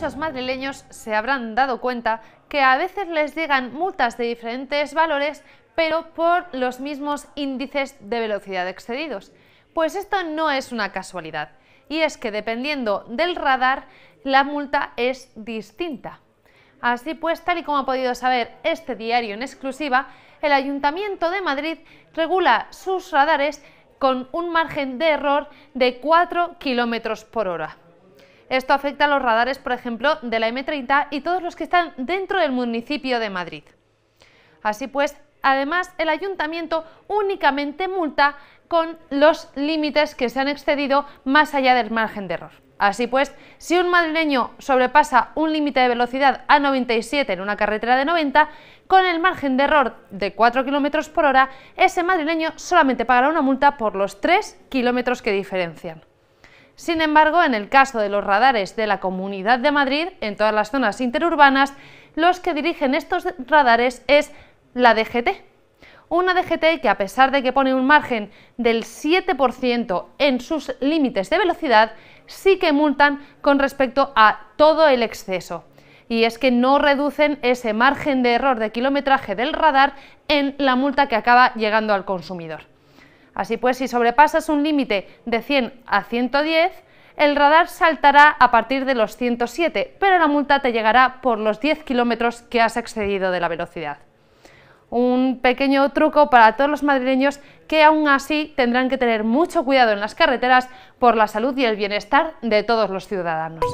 muchos madrileños se habrán dado cuenta que a veces les llegan multas de diferentes valores, pero por los mismos índices de velocidad excedidos. Pues esto no es una casualidad, y es que dependiendo del radar, la multa es distinta. Así pues, tal y como ha podido saber este diario en exclusiva, el Ayuntamiento de Madrid regula sus radares con un margen de error de 4 km por hora. Esto afecta a los radares, por ejemplo, de la M30 y todos los que están dentro del municipio de Madrid. Así pues, además, el ayuntamiento únicamente multa con los límites que se han excedido más allá del margen de error. Así pues, si un madrileño sobrepasa un límite de velocidad a 97 en una carretera de 90, con el margen de error de 4 km por hora, ese madrileño solamente pagará una multa por los 3 km que diferencian. Sin embargo, en el caso de los radares de la Comunidad de Madrid, en todas las zonas interurbanas, los que dirigen estos radares es la DGT. Una DGT que a pesar de que pone un margen del 7% en sus límites de velocidad, sí que multan con respecto a todo el exceso. Y es que no reducen ese margen de error de kilometraje del radar en la multa que acaba llegando al consumidor. Así pues, si sobrepasas un límite de 100 a 110, el radar saltará a partir de los 107, pero la multa te llegará por los 10 kilómetros que has excedido de la velocidad. Un pequeño truco para todos los madrileños que aún así tendrán que tener mucho cuidado en las carreteras por la salud y el bienestar de todos los ciudadanos.